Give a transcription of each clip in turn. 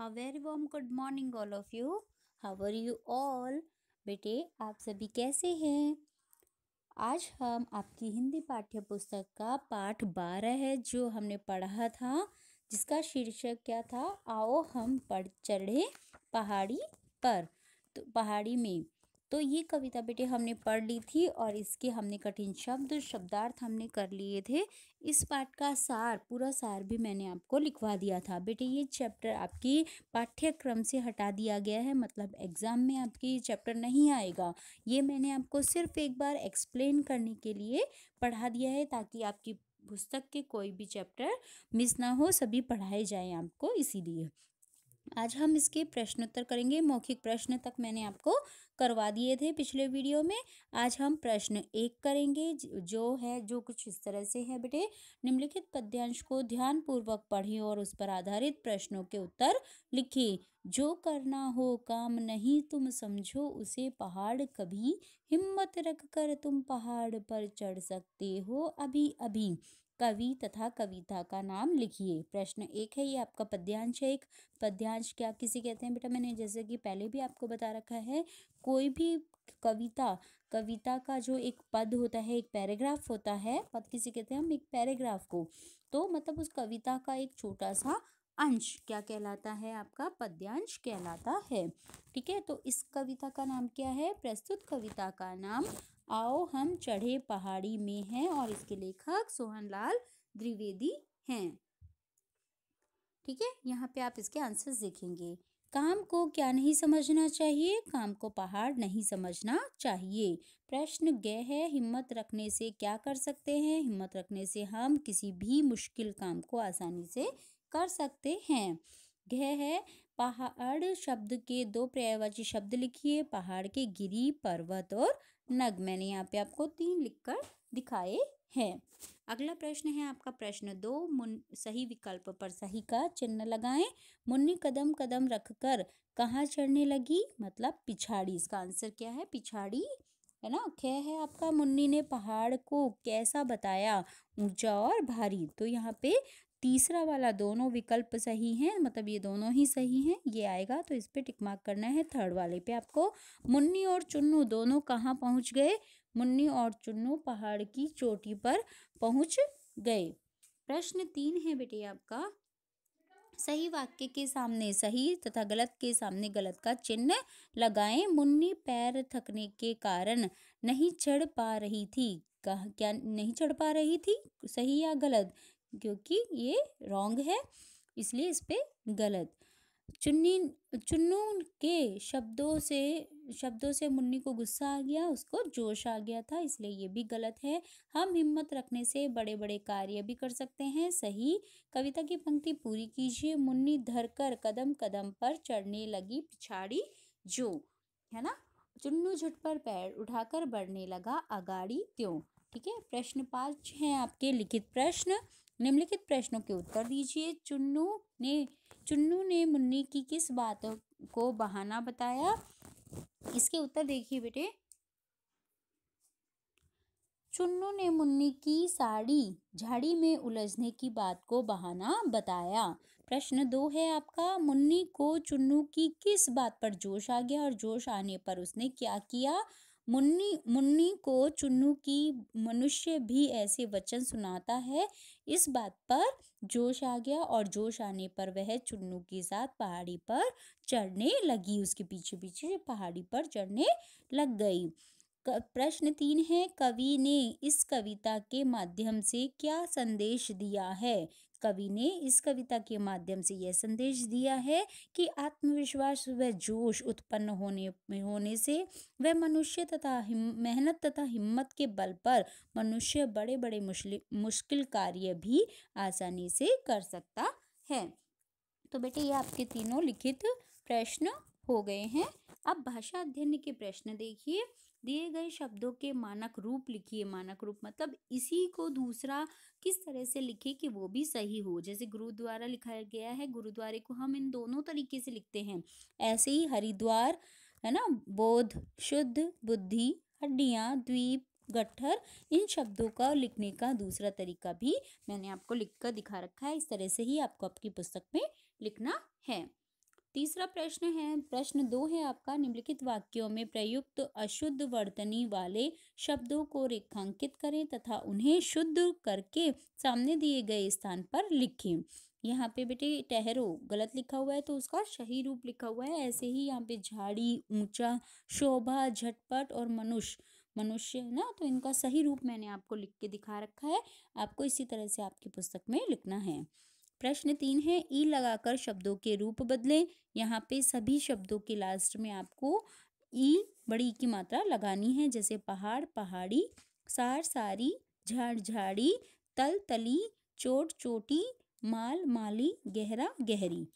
a very warm good morning all of you how are you all बेटे आप सभी कैसे हैं आज हम आपकी हिंदी पाठ्य पुस्तक का पाठ बारह है जो हमने पढ़ा था जिसका शीर्षक क्या था आओ हम पढ़ चढ़े पहाड़ी पर तो पहाड़ी में तो ये कविता बेटे हमने पढ़ ली थी और इसके हमने कठिन शब्द शब्दार्थ हमने कर लिए थे इस पाठ का सार पूरा सार भी मैंने आपको लिखवा दिया था बेटे ये चैप्टर आपकी पाठ्यक्रम से हटा दिया गया है मतलब एग्ज़ाम में आपके ये चैप्टर नहीं आएगा ये मैंने आपको सिर्फ एक बार एक्सप्लेन करने के लिए पढ़ा दिया है ताकि आपकी पुस्तक के कोई भी चैप्टर मिस ना हो सभी पढ़ाए जाएँ आपको इसीलिए आज हम इसके प्रश्नोत्तर करेंगे मौखिक प्रश्न तक मैंने आपको करवा दिए थे पिछले वीडियो में आज हम प्रश्न एक करेंगे जो है जो कुछ इस तरह से है बेटे निम्नलिखित पद्यांश को ध्यानपूर्वक पढ़ी और उस पर आधारित प्रश्नों के उत्तर लिखी जो करना हो काम नहीं तुम समझो उसे पहाड़ कभी हिम्मत रखकर तुम पहाड़ पर चढ़ सकते हो अभी अभी कवि तथा कविता का नाम लिखिए प्रश्न एक है ये आपका पद्यांश है एक पद्यांश क्या किसे कहते हैं बेटा मैंने जैसे कि पहले भी आपको बता रखा है कोई भी कविता कविता का जो एक पद होता है एक पैराग्राफ होता है पद किसे कहते हैं हम एक पैराग्राफ को तो मतलब उस कविता का एक छोटा सा अंश क्या कहलाता है आपका पद्यांश कहलाता है ठीक है तो इस कविता का नाम क्या है प्रस्तुत कविता का नाम आओ हम चढ़े पहाड़ी में हैं और इसके लेखक सोहनलाल द्विवेदी हैं ठीक है यहाँ पे आप इसके आंसर्स देखेंगे काम को क्या नहीं समझना चाहिए काम को पहाड़ नहीं समझना चाहिए प्रश्न गय है हिम्मत रखने से क्या कर सकते हैं हिम्मत रखने से हम किसी भी मुश्किल काम को आसानी से कर सकते हैं यह है पहाड़ शब्द के दो पर्यायवाची शब्द लिखिए पहाड़ के गिरी पर्वत और नग मैंने यहाँ पे आपको तीन लिखकर दिखाए हैं अगला प्रश्न है आपका प्रश्न दो मुन सही विकल्प पर सही का चिन्ह लगाएं मुन्नी कदम कदम रखकर कहाँ चढ़ने लगी मतलब पिछाड़ी इसका आंसर क्या है पिछाड़ी है ना क्या है आपका मुन्नी ने पहाड़ को कैसा बताया ऊंचा और भारी तो यहाँ पे तीसरा वाला दोनों विकल्प सही हैं मतलब ये दोनों ही सही हैं ये आएगा तो इस पर टिकमार्क करना है थर्ड वाले पे आपको मुन्नी और चुन्नू दोनों कहाँ पहुँच गए मुन्नी और चुन्नू पहाड़ की चोटी पर पहुँच गए प्रश्न तीन है बेटे आपका सही वाक्य के सामने सही तथा गलत के सामने गलत का चिन्ह लगाएं मुन्नी पैर थकने के कारण नहीं चढ़ पा रही थी कहा क्या नहीं चढ़ पा रही थी सही या गलत क्योंकि ये रॉन्ग है इसलिए इस पर गलत चुन्नी चुन्नू के शब्दों से शब्दों से मुन्नी को गुस्सा आ गया उसको जोश आ गया था इसलिए ये भी गलत है हम हिम्मत रखने से बड़े बड़े कार्य भी कर सकते हैं सही कविता की पंक्ति पूरी कीजिए मुन्नी धरकर कदम कदम पर चढ़ने लगी पिछाड़ी जो है ना चुन्नू झुट पर पैर उठाकर बढ़ने लगा अगाड़ी त्यों ठीक है प्रश्न पाँच हैं आपके लिखित प्रश्न निम्नलिखित प्रश्नों के उत्तर दीजिए चुन्नू ने चुन्नू ने मुन्नी की किस बात को बहाना बताया इसके उत्तर देखिए बेटे चुन्नू ने मुन्नी की साड़ी झाड़ी में उलझने की बात को बहाना बताया प्रश्न दो है आपका मुन्नी को चुन्नू की किस बात पर जोश आ गया और जोश आने पर उसने क्या किया मुन्नी मुन्नी को चुन्नू की मनुष्य भी ऐसे वचन सुनाता है इस बात पर जोश आ गया और जोश आने पर वह चुन्नू के साथ पहाड़ी पर चढ़ने लगी उसके पीछे पीछे पहाड़ी पर चढ़ने लग गई प्रश्न तीन है कवि ने इस कविता के माध्यम से क्या संदेश दिया है कवि ने इस कविता के माध्यम से यह संदेश दिया है कि आत्मविश्वास व जोश उत्पन्न होने होने से वह मनुष्य तथा मेहनत तथा हिम्मत के बल पर मनुष्य बड़े बड़े मुश्किल कार्य भी आसानी से कर सकता है तो बेटे ये आपके तीनों लिखित प्रश्न हो गए हैं अब भाषा अध्ययन के प्रश्न देखिए दिए गए शब्दों के मानक रूप लिखिए मानक रूप मतलब इसी को दूसरा किस तरह से लिखे कि वो भी सही हो जैसे गुरुद्वारा लिखा गया है गुरुद्वारे को हम इन दोनों तरीके से लिखते हैं ऐसे ही हरिद्वार है ना बोध शुद्ध बुद्धि हड्डिया द्वीप गठर इन शब्दों का लिखने का दूसरा तरीका भी मैंने आपको लिख कर दिखा रखा है इस तरह से ही आपको आपकी पुस्तक में लिखना है तीसरा प्रश्न है प्रश्न दो है आपका निम्नलिखित वाक्यों में प्रयुक्त अशुद्ध वर्तनी वाले शब्दों को रेखांकित करें तथा उन्हें शुद्ध करके सामने दिए गए स्थान पर लिखें यहाँ पे बेटे टहरो गलत लिखा हुआ है तो उसका सही रूप लिखा हुआ है ऐसे ही यहाँ पे झाड़ी ऊंचा शोभा झटपट और मनुष्य मनुष्य है ना तो इनका सही रूप मैंने आपको लिख के दिखा रखा है आपको इसी तरह से आपकी पुस्तक में लिखना है प्रश्न तीन है ई लगाकर शब्दों के रूप बदलें यहाँ पे सभी शब्दों के लास्ट में आपको ई बड़ी की मात्रा लगानी है जैसे पहाड़ पहाड़ी सार सारी झाड़ झाड़ी तल तली चोट चोटी माल माली गहरा गहरी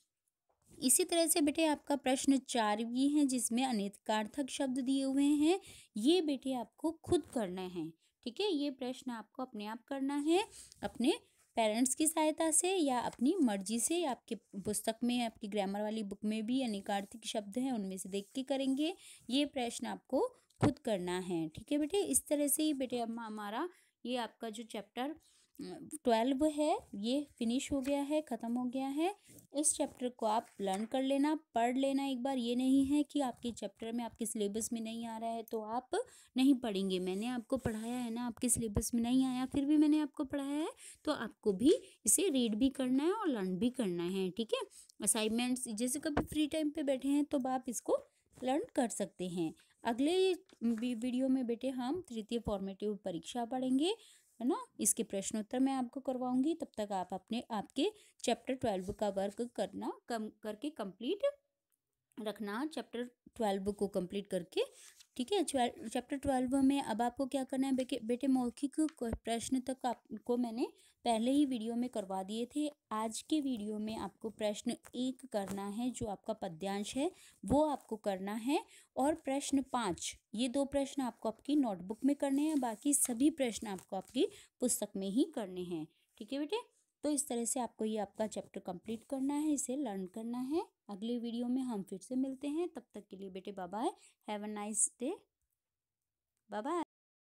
इसी तरह से बेटे आपका प्रश्न चार भी है जिसमें अनितकार्थक शब्द दिए हुए हैं ये बेटे आपको खुद करना है ठीक है ये प्रश्न आपको अपने आप करना है अपने पेरेंट्स की सहायता से या अपनी मर्जी से आपके पुस्तक में आपकी ग्रामर वाली बुक में भी अनेकार्थिक शब्द हैं उनमें से देख के करेंगे ये प्रश्न आपको खुद करना है ठीक है बेटे इस तरह से ही बेटे अब हमारा ये आपका जो चैप्टर ट्वेल्व है ये फिनिश हो गया है ख़त्म हो गया है इस चैप्टर को आप लर्न कर लेना पढ़ लेना एक बार ये नहीं है कि आपके चैप्टर में आपके सिलेबस में नहीं आ रहा है तो आप नहीं पढ़ेंगे मैंने आपको पढ़ाया है ना आपके सिलेबस में नहीं आया फिर भी मैंने आपको पढ़ाया है तो आपको भी इसे रीड भी करना है और लर्न भी करना है ठीक है असाइनमेंट्स जैसे कभी फ्री टाइम पर बैठे हैं तो आप इसको लर्न कर सकते हैं अगले वीडियो में बेटे हम तृतीय फॉर्मेटिव परीक्षा पढ़ेंगे है ना इसके उत्तर मैं आपको करवाऊंगी तब तक आप अपने आपके चैप्टर ट्वेल्व का वर्क करना कम करके कंप्लीट रखना चैप्टर ट्वेल्व को कंप्लीट करके ठीक है चैप्टर ट्वेल्व में अब आपको क्या करना है बेटे बेटे मौखिक प्रश्न तक आपको मैंने पहले ही वीडियो में करवा दिए थे आज के वीडियो में आपको प्रश्न एक करना है जो आपका पद्यांश है वो आपको करना है और प्रश्न पाँच ये दो प्रश्न आपको आपकी नोटबुक में करने हैं बाकी सभी प्रश्न आपको आपकी पुस्तक में ही करने हैं ठीक है बेटे तो इस तरह से आपको ये आपका चैप्टर कंप्लीट करना है इसे लर्न करना है अगली वीडियो में हम फिर से मिलते हैं तब तक के लिए बेटे bye have a nice day bye